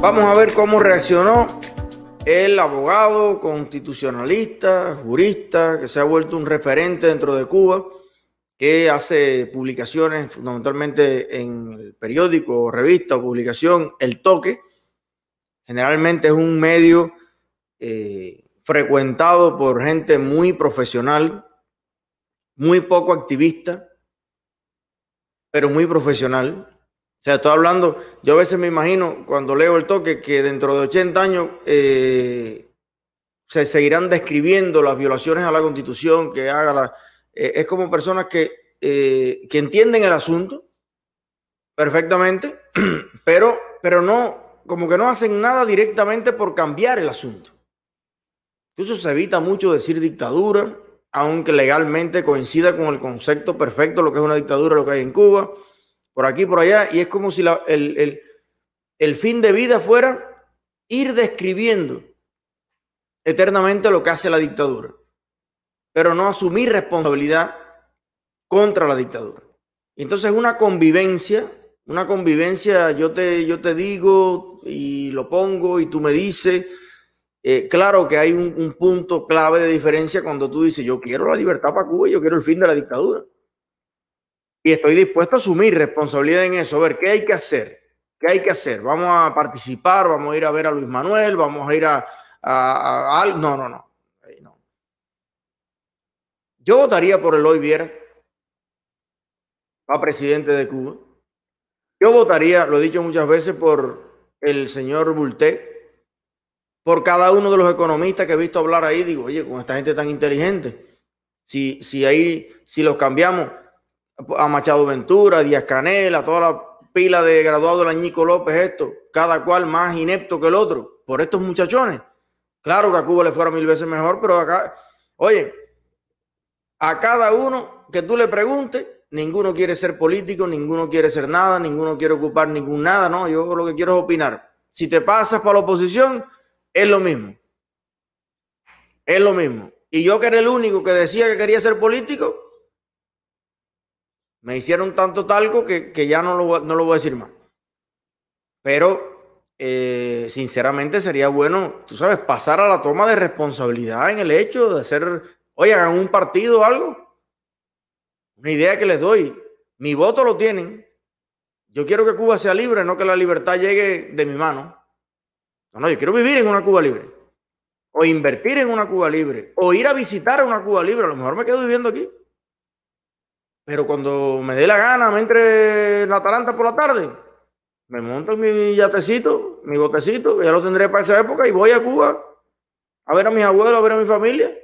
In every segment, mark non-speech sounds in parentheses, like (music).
Vamos a ver cómo reaccionó el abogado, constitucionalista, jurista, que se ha vuelto un referente dentro de Cuba, que hace publicaciones fundamentalmente en el periódico, revista o publicación El Toque. Generalmente es un medio eh, frecuentado por gente muy profesional, muy poco activista, pero muy profesional. O sea, estoy hablando, yo a veces me imagino cuando leo el toque que dentro de 80 años eh, se seguirán describiendo las violaciones a la constitución que haga la... Eh, es como personas que, eh, que entienden el asunto perfectamente, (clears throat) pero, pero no, como que no hacen nada directamente por cambiar el asunto. Incluso se evita mucho decir dictadura, aunque legalmente coincida con el concepto perfecto, lo que es una dictadura, lo que hay en Cuba por aquí, por allá, y es como si el, fin de vida fuera ir describiendo eternamente lo que hace la dictadura, pero no asumir responsabilidad contra la dictadura. entonces una convivencia, una convivencia, yo te, yo te digo y lo pongo y tú me dices, eh, claro que hay un, un, punto clave de diferencia cuando tú dices, yo quiero la libertad para Cuba y yo quiero el fin de la dictadura y estoy dispuesto a asumir responsabilidad en eso, a ver qué hay que hacer, qué hay que hacer. Vamos a participar, vamos a ir a ver a Luis Manuel, vamos a ir a, a, no, no, no, Yo votaría por Eloy Viera A presidente de Cuba. Yo votaría, lo he dicho muchas veces, por el señor Bulté, por cada uno de los economistas que he visto hablar ahí, digo, oye, con esta gente tan inteligente, si, si ahí, si los cambiamos, a Machado Ventura, Díaz Canela, toda la pila de graduados de Añico López, esto, cada cual más inepto que el otro, por estos muchachones. Claro que a Cuba le fuera mil veces mejor, pero acá, oye, a cada uno que tú le preguntes, ninguno quiere ser político, ninguno quiere ser nada, ninguno quiere ocupar ningún nada, no, yo lo que quiero es opinar. Si te pasas para la oposición, es lo mismo. Es lo mismo. Y yo que era el único que decía que quería ser político, me hicieron tanto talco que, ya no lo, no lo voy a decir más. Pero, eh, sinceramente, sería bueno, tú sabes, pasar a la toma de responsabilidad en el hecho de hacer, oigan, un partido o algo. Una idea que les doy. Mi voto lo tienen. Yo quiero que Cuba sea libre, no que la libertad llegue de mi mano. No, no, yo quiero vivir en una Cuba libre. O invertir en una Cuba libre. O ir a visitar a una Cuba libre. A lo mejor me quedo viviendo aquí. Pero cuando me dé la gana, me entre en Atalanta por la tarde, me monto mi yatecito, mi botecito, que ya lo tendré para esa época, y voy a Cuba a ver a mis abuelos, a ver a mi familia.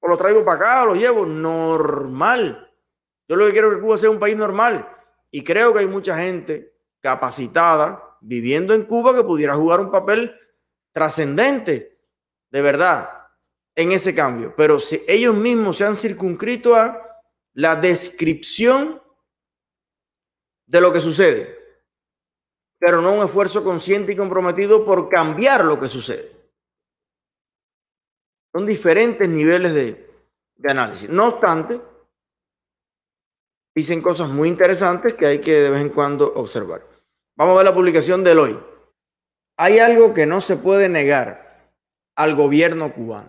O lo traigo para acá, o lo llevo. Normal. Yo lo que quiero es que Cuba sea un país normal. Y creo que hay mucha gente capacitada viviendo en Cuba que pudiera jugar un papel trascendente, de verdad, en ese cambio. Pero si ellos mismos se han circunscrito a la descripción de lo que sucede, pero no un esfuerzo consciente y comprometido por cambiar lo que sucede. Son diferentes niveles de, análisis. No obstante, dicen cosas muy interesantes que hay que de vez en cuando observar. Vamos a ver la publicación del hoy. Hay algo que no se puede negar al gobierno cubano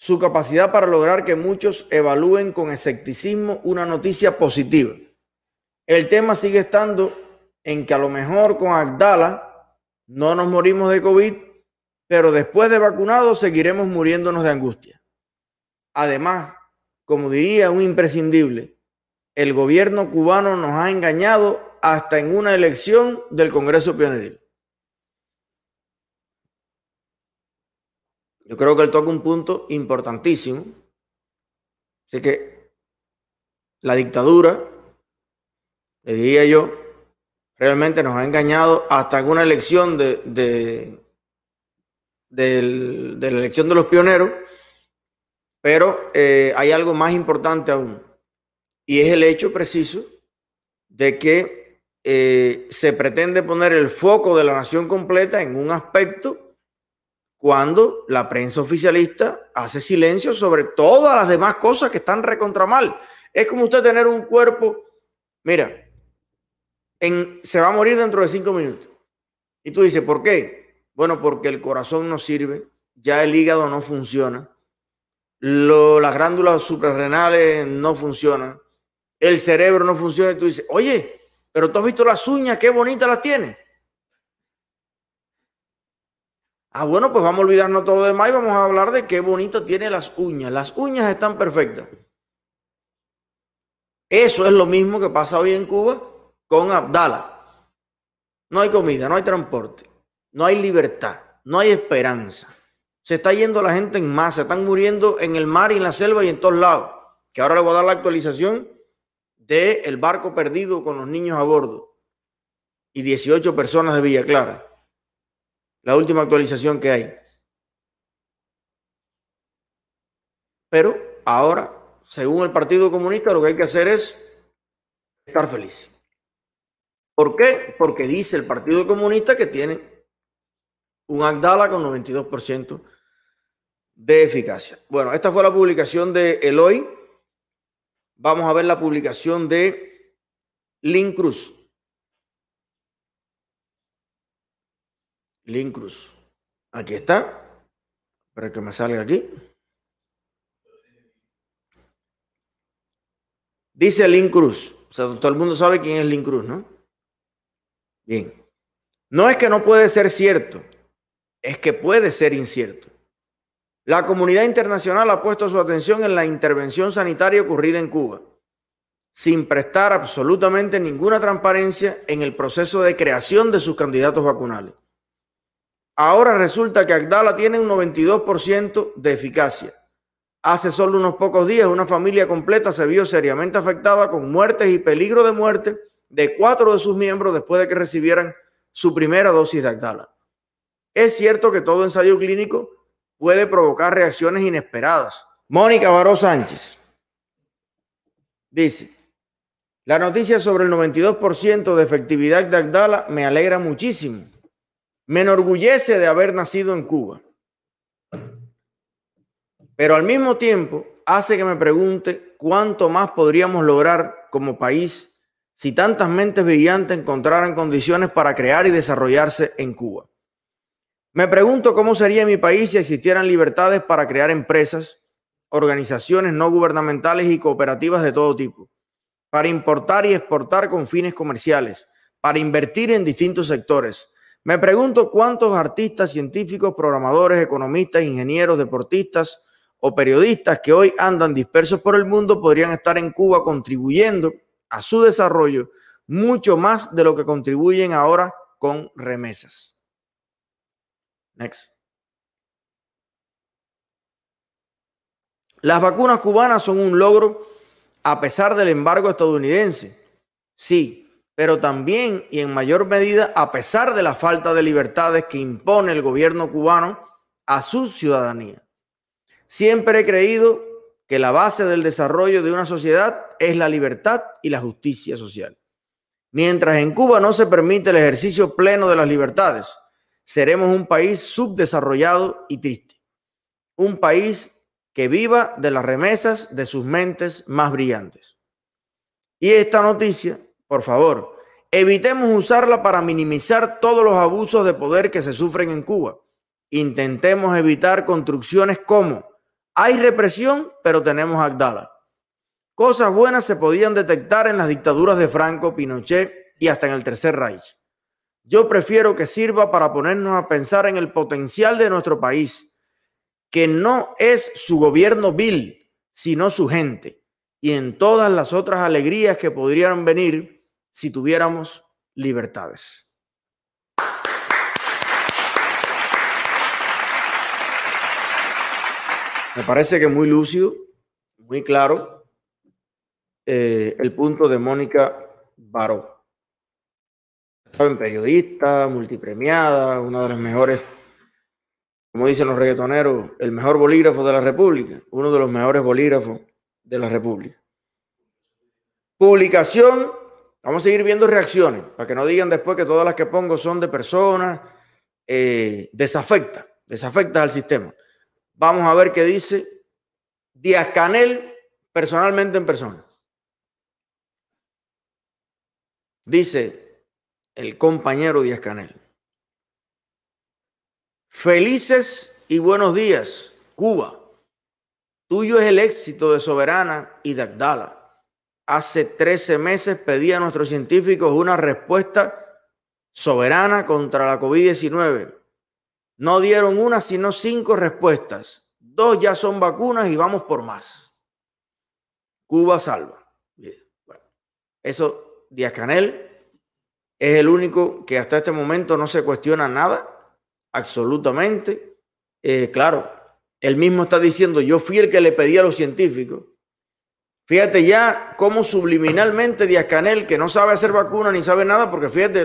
su capacidad para lograr que muchos evalúen con escepticismo una noticia positiva. El tema sigue estando en que a lo mejor con Abdala no nos morimos de COVID, pero después de vacunados seguiremos muriéndonos de angustia. Además, como diría un imprescindible, el gobierno cubano nos ha engañado hasta en una elección del Congreso Pioneril. Yo creo que él toca un punto importantísimo. Así que la dictadura, le diría yo, realmente nos ha engañado hasta en una elección de, de, la elección de los pioneros. Pero eh, hay algo más importante aún. Y es el hecho preciso de que eh, se pretende poner el foco de la nación completa en un aspecto cuando la prensa oficialista hace silencio sobre todas las demás cosas que están recontra mal. Es como usted tener un cuerpo, mira, se va a morir dentro de cinco minutos. Y tú dices, ¿por qué? Bueno, porque el corazón no sirve, ya el hígado no funciona, las glándulas suprarrenales no funcionan, el cerebro no funciona. Y tú dices, oye, pero tú has visto las uñas, qué bonitas las tienes. Ah, bueno, pues vamos a olvidarnos todo lo demás y vamos a hablar de qué bonito tiene las uñas. Las uñas están perfectas. Eso es lo mismo que pasa hoy en Cuba con Abdala. No hay comida, no hay transporte, no hay libertad, no hay esperanza. Se está yendo la gente en masa, están muriendo en el mar y en la selva y en todos lados. Que ahora le voy a dar la actualización del el barco perdido con los niños a bordo y 18 personas de Villa Clara. La última actualización que hay. Pero ahora, según el Partido Comunista, lo que hay que hacer es estar feliz. ¿Por qué? Porque dice el Partido Comunista que tiene un Agdala con 92% de eficacia. Bueno, esta fue la publicación de Eloy. Vamos a ver la publicación de Link Cruz. Link Cruz. Aquí está. Para que me salga aquí. Dice Link Cruz. O sea, todo el mundo sabe quién es Link Cruz, ¿no? Bien. No es que no puede ser cierto, es que puede ser incierto. La comunidad internacional ha puesto su atención en la intervención sanitaria ocurrida en Cuba, sin prestar absolutamente ninguna transparencia en el proceso de creación de sus candidatos vacunales. Ahora resulta que Agdala tiene un 92% de eficacia. Hace solo unos pocos días una familia completa se vio seriamente afectada con muertes y peligro de muerte de cuatro de sus miembros después de que recibieran su primera dosis de Agdala. Es cierto que todo ensayo clínico puede provocar reacciones inesperadas. Mónica Baró Sánchez dice, la noticia sobre el 92% de efectividad de Agdala me alegra muchísimo me enorgullece de haber nacido en Cuba, pero al mismo tiempo hace que me pregunte cuánto más podríamos lograr como país si tantas mentes brillantes encontraran condiciones para crear y desarrollarse en Cuba. Me pregunto cómo sería mi país si existieran libertades para crear empresas, organizaciones no gubernamentales y cooperativas de todo tipo, para importar y exportar con fines comerciales, para invertir en distintos sectores, me pregunto cuántos artistas, científicos, programadores, economistas, ingenieros, deportistas o periodistas que hoy andan dispersos por el mundo podrían estar en Cuba contribuyendo a su desarrollo mucho más de lo que contribuyen ahora con remesas. Next. Las vacunas cubanas son un logro a pesar del embargo estadounidense. Sí, pero también y en mayor medida a pesar de la falta de libertades que impone el gobierno cubano a su ciudadanía. Siempre he creído que la base del desarrollo de una sociedad es la libertad y la justicia social. Mientras en Cuba no se permite el ejercicio pleno de las libertades, seremos un país subdesarrollado y triste. Un país que viva de las remesas de sus mentes más brillantes. Y esta noticia, por favor, Evitemos usarla para minimizar todos los abusos de poder que se sufren en Cuba. Intentemos evitar construcciones como hay represión, pero tenemos Agdala. Cosas buenas se podían detectar en las dictaduras de Franco, Pinochet y hasta en el Tercer Reich. Yo prefiero que sirva para ponernos a pensar en el potencial de nuestro país, que no es su gobierno vil, sino su gente, y en todas las otras alegrías que podrían venir si tuviéramos libertades. Me parece que muy lúcido, muy claro eh, el punto de Mónica Baró. Saben, periodista, multipremiada, una de las mejores, como dicen los reggaetoneros, el mejor bolígrafo de la República, uno de los mejores bolígrafos de la República. Publicación Vamos a seguir viendo reacciones, para que no digan después que todas las que pongo son de personas eh, desafecta, desafecta al sistema. Vamos a ver qué dice Díaz Canel personalmente en persona. Dice el compañero Díaz Canel. Felices y buenos días, Cuba. Tuyo es el éxito de Soberana y de Hace 13 meses pedía a nuestros científicos una respuesta soberana contra la COVID-19. No dieron una, sino cinco respuestas. Dos ya son vacunas y vamos por más. Cuba salva. eso, Díaz Canel es el único que hasta este momento no se cuestiona nada, absolutamente. Eh, claro, él mismo está diciendo, yo fui el que le pedí a los científicos Fíjate ya cómo subliminalmente Díaz Canel, que no sabe hacer vacuna ni sabe nada, porque fíjate,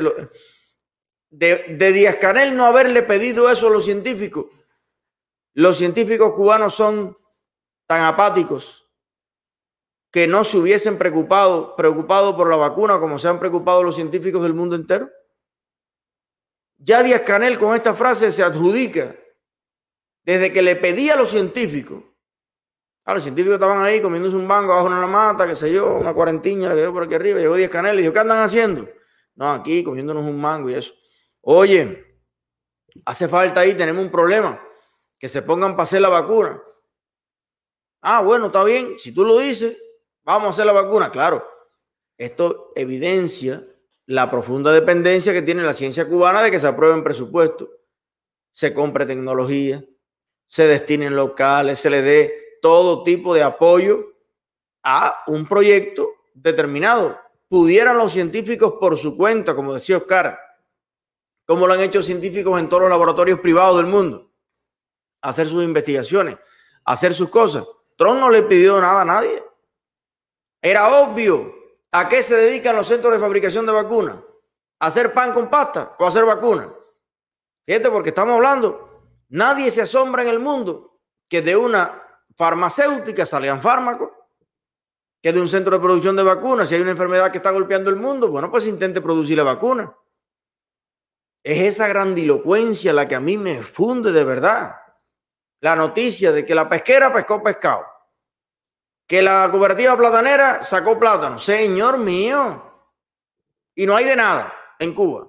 de, de Díaz Canel no haberle pedido eso a los científicos, los científicos cubanos son tan apáticos que no se hubiesen preocupado, preocupado por la vacuna como se han preocupado los científicos del mundo entero. Ya Díaz Canel con esta frase se adjudica, desde que le pedía a los científicos Ah, los científicos estaban ahí comiéndose un mango abajo en la mata, qué sé yo, una cuarentiña, la que yo por aquí arriba, llegó 10 caneles y dijo, ¿qué andan haciendo? No, aquí comiéndonos un mango y eso. Oye, hace falta ahí, tenemos un problema, que se pongan para hacer la vacuna. Ah, bueno, está bien, si tú lo dices, vamos a hacer la vacuna. Claro, esto evidencia la profunda dependencia que tiene la ciencia cubana de que se aprueben presupuestos, se compre tecnología, se destinen locales, se le dé todo tipo de apoyo a un proyecto determinado. Pudieran los científicos por su cuenta, como decía Oscar, como lo han hecho científicos en todos los laboratorios privados del mundo, hacer sus investigaciones, hacer sus cosas. Trump no le pidió nada a nadie. Era obvio a qué se dedican los centros de fabricación de vacunas. hacer pan con pasta o hacer vacunas. Fíjate, porque estamos hablando, nadie se asombra en el mundo que de una farmacéuticas, salían fármacos, que de un centro de producción de vacunas, si hay una enfermedad que está golpeando el mundo, bueno, pues intente producir la vacuna. Es esa grandilocuencia la que a mí me funde de verdad. La noticia de que la pesquera pescó pescado, que la cooperativa platanera sacó plátano. Señor mío, y no hay de nada en Cuba.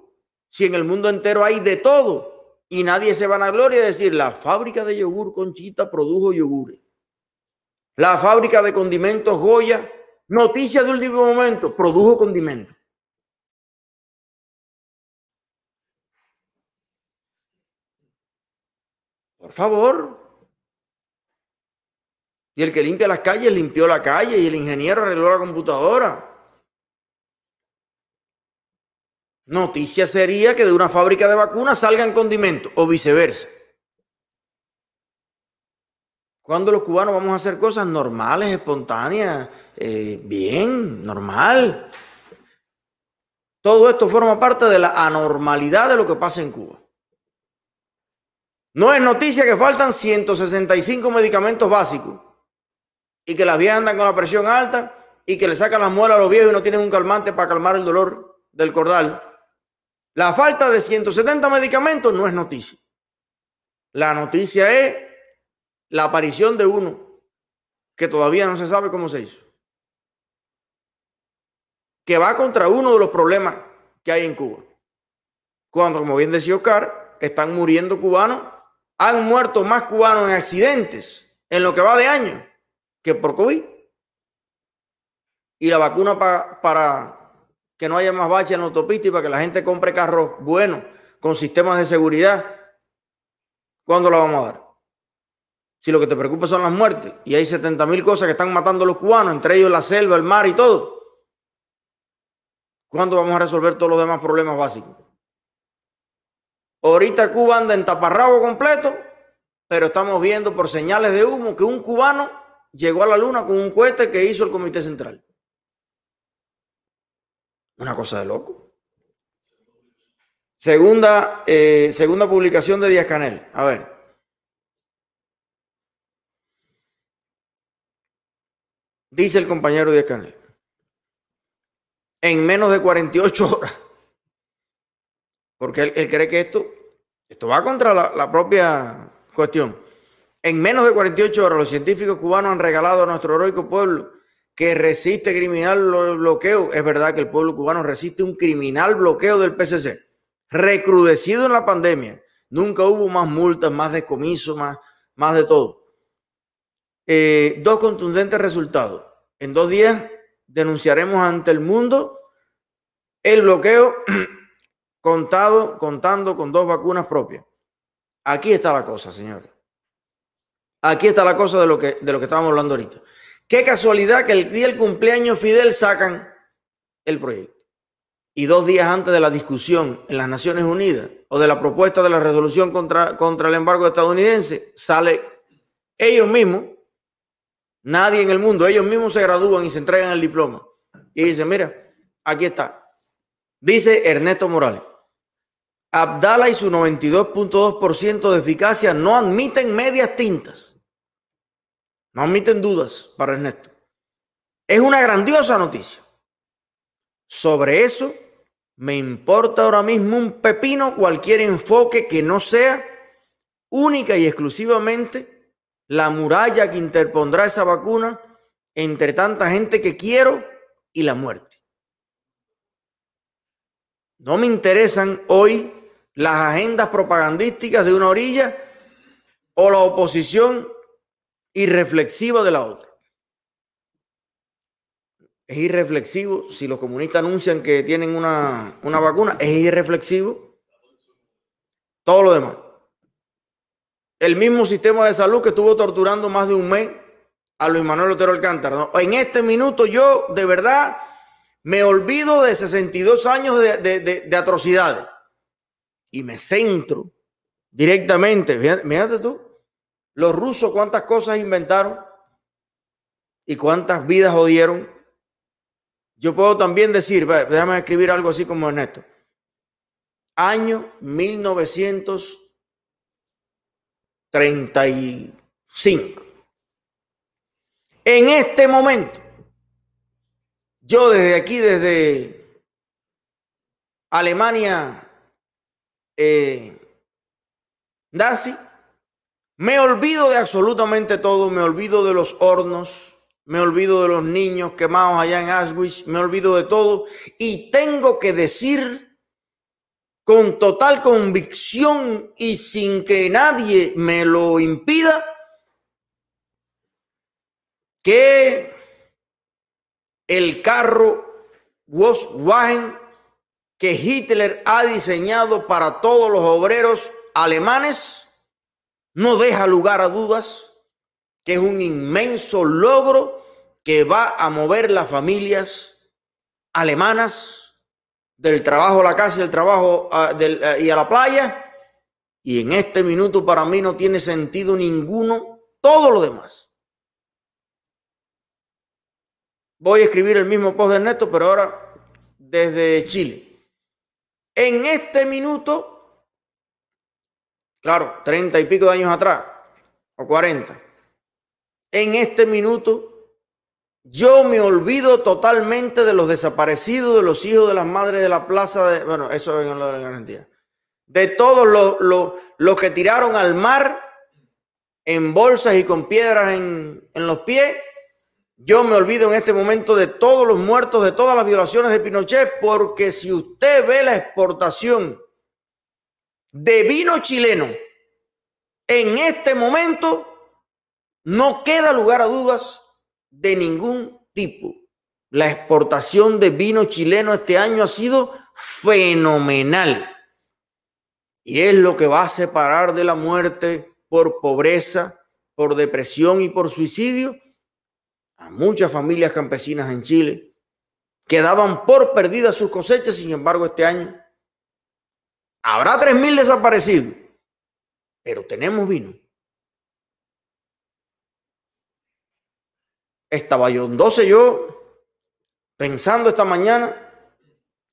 Si en el mundo entero hay de todo y nadie se van a gloria a decir la fábrica de yogur Conchita produjo yogures. La fábrica de condimentos Goya, noticia de último momento, produjo condimentos. Por favor. Y el que limpia las calles limpió la calle y el ingeniero arregló la computadora. Noticia sería que de una fábrica de vacunas salgan condimentos o viceversa. ¿Cuándo los cubanos vamos a hacer cosas normales, espontáneas, eh, bien, normal? Todo esto forma parte de la anormalidad de lo que pasa en Cuba. No es noticia que faltan 165 medicamentos básicos y que las viejas andan con la presión alta y que le sacan las muelas a los viejos y no tienen un calmante para calmar el dolor del cordal. La falta de 170 medicamentos no es noticia. La noticia es la aparición de uno que todavía no se sabe cómo se hizo, que va contra uno de los problemas que hay en Cuba. Cuando, como bien decía Oscar, están muriendo cubanos, han muerto más cubanos en accidentes en lo que va de año que por COVID. Y la vacuna para que no haya más baches en la autopista y para que la gente compre carros buenos, con sistemas de seguridad. ¿Cuándo la vamos a dar? Si lo que te preocupa son las muertes y hay 70 mil cosas que están matando a los cubanos, entre ellos la selva, el mar y todo, ¿cuándo vamos a resolver todos los demás problemas básicos? Ahorita Cuba anda en taparrabo completo, pero estamos viendo por señales de humo que un cubano llegó a la luna con un cohete que hizo el Comité Central. Una cosa de loco. Segunda, eh, segunda publicación de Díaz Canel. A ver. dice el compañero de Canel, en menos de 48 horas. Porque él, cree que esto, esto va contra la, propia cuestión. En menos de 48 horas, los científicos cubanos han regalado a nuestro heroico pueblo que resiste criminal bloqueo. Es verdad que el pueblo cubano resiste un criminal bloqueo del PCC. Recrudecido en la pandemia. Nunca hubo más multas, más descomisos, más, más de todo. Eh, dos contundentes resultados. En dos días denunciaremos ante el mundo el bloqueo (clears throat) contado, contando con dos vacunas propias. Aquí está la cosa, señores. Aquí está la cosa de lo que, de lo que estábamos hablando ahorita. Qué casualidad que el día del cumpleaños Fidel sacan el proyecto. Y dos días antes de la discusión en las Naciones Unidas o de la propuesta de la resolución contra, contra el embargo estadounidense, sale ellos mismos Nadie en el mundo, ellos mismos se gradúan y se entregan el diploma. Y dice, mira, aquí está. Dice Ernesto Morales. Abdala y su 92.2% de eficacia no admiten medias tintas. No admiten dudas para Ernesto. Es una grandiosa noticia. Sobre eso me importa ahora mismo un pepino cualquier enfoque que no sea única y exclusivamente la muralla que interpondrá esa vacuna entre tanta gente que quiero y la muerte. No me interesan hoy las agendas propagandísticas de una orilla o la oposición irreflexiva de la otra. Es irreflexivo si los comunistas anuncian que tienen una, una vacuna, es irreflexivo todo lo demás. El mismo sistema de salud que estuvo torturando más de un mes a Luis Manuel Otero Alcántara. En este minuto yo de verdad me olvido de 62 años de, de, atrocidades y me centro directamente. Fíjate tú, los rusos cuántas cosas inventaron y cuántas vidas odieron. Yo puedo también decir, déjame escribir algo así como Ernesto. Año 1900. 35. En este momento, yo desde aquí, desde Alemania eh, me olvido de absolutamente todo, me olvido de los hornos, me olvido de los niños quemados allá en Auschwitz, me olvido de todo y tengo que decir con total convicción y sin que nadie me lo impida, que el carro Volkswagen que Hitler ha diseñado para todos los obreros alemanes no deja lugar a dudas que es un inmenso logro que va a mover las familias alemanas del trabajo a la casa del trabajo eh, y a la playa. Y en este minuto para mí no tiene sentido ninguno todo lo demás. Voy a escribir el mismo post de neto pero ahora desde Chile. En este minuto, claro, treinta y pico de años atrás, o cuarenta, en este minuto yo me olvido totalmente de los desaparecidos, de los hijos de las madres de la plaza, de, bueno, eso es lo de la garantía De todos los, que tiraron al mar en bolsas y con piedras en los pies. Yo me olvido en este momento de todos los muertos, de todas las violaciones de Pinochet, porque si usted ve la exportación de vino chileno en este momento, no queda lugar a dudas de ningún tipo. La exportación de vino chileno este año ha sido fenomenal. Y es lo que va a separar de la muerte por pobreza, por depresión y por suicidio a muchas familias campesinas en Chile que daban por perdidas sus cosechas. Sin embargo, este año habrá 3.000 desaparecidos, pero tenemos vino. estaba yo. yo, pensando esta mañana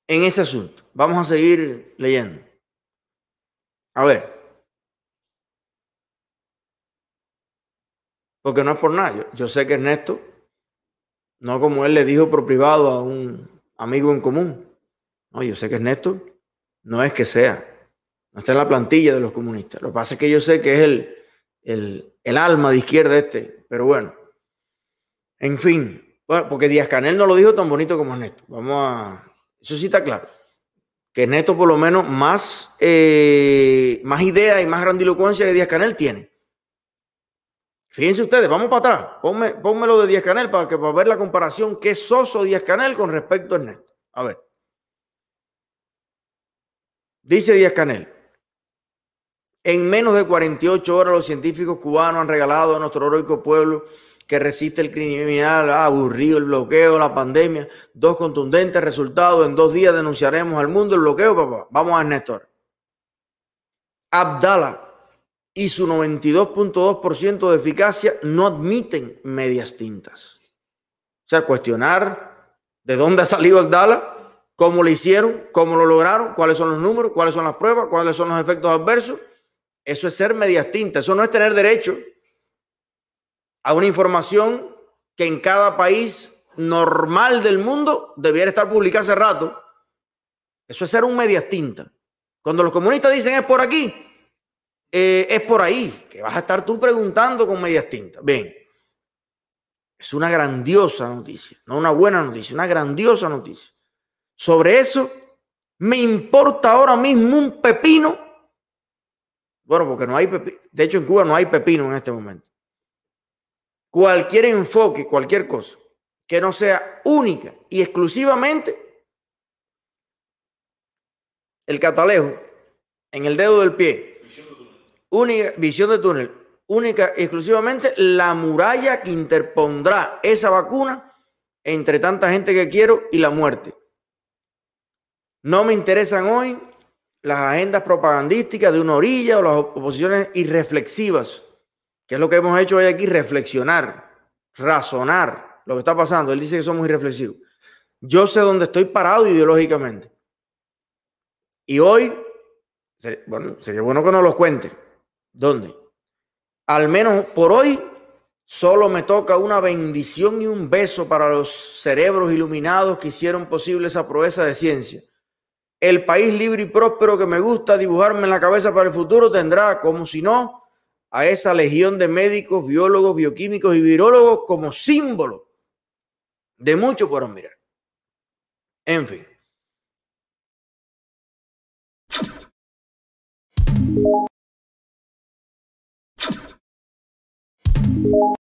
en ese asunto, vamos a seguir leyendo. A ver. Porque no es por nada. Yo, sé que es Ernesto, no como él le dijo por privado a un amigo en común. No, yo sé que es Ernesto no es que sea. No está en la plantilla de los comunistas. Lo que pasa es que yo sé que es el, el alma de izquierda este. Pero bueno, en fin, porque Díaz Canel no lo dijo tan bonito como Ernesto. Vamos a. Eso sí está claro. Que Ernesto, por lo menos, más, eh, más ideas y más grandilocuencia que Díaz Canel tiene. Fíjense ustedes, vamos para atrás. Ponme, pónmelo de Díaz Canel para, que, para ver la comparación que Soso Díaz Canel con respecto a Ernesto. A ver. Dice Díaz Canel. En menos de 48 horas los científicos cubanos han regalado a nuestro heroico pueblo que resiste el criminal, aburrido el bloqueo, la pandemia. Dos contundentes resultados. En dos días denunciaremos al mundo el bloqueo, papá. Vamos a Néstor. Abdala y su 92.2% de eficacia no admiten medias tintas. O sea, cuestionar de dónde ha salido Abdala, cómo lo hicieron, cómo lo lograron, cuáles son los números, cuáles son las pruebas, cuáles son los efectos adversos. Eso es ser medias tintas. Eso no es tener derecho a una información que en cada país normal del mundo debiera estar publicada hace rato. Eso es ser un media Cuando los comunistas dicen es por aquí, eh, es por ahí, que vas a estar tú preguntando con medias tintas. Bien, es una grandiosa noticia, no una buena noticia, una grandiosa noticia. Sobre eso, me importa ahora mismo un pepino. Bueno, porque no hay pepino. De hecho, en Cuba no hay pepino en este momento cualquier enfoque, cualquier cosa que no sea única y exclusivamente el catalejo en el dedo del pie, visión de túnel, única, visión de túnel, única y exclusivamente la muralla que interpondrá esa vacuna entre tanta gente que quiero y la muerte. No me interesan hoy las agendas propagandísticas de una orilla o las oposiciones irreflexivas ¿Qué es lo que hemos hecho hoy aquí? Reflexionar, razonar lo que está pasando. Él dice que somos irreflexivos. Yo sé dónde estoy parado ideológicamente. Y hoy, bueno, sería bueno que nos los cuente. ¿Dónde? Al menos por hoy Solo me toca una bendición y un beso para los cerebros iluminados que hicieron posible esa proeza de ciencia. El país libre y próspero que me gusta dibujarme en la cabeza para el futuro tendrá, como si no, a esa legión de médicos, biólogos, bioquímicos y virólogos como símbolo de mucho por mirar, En fin.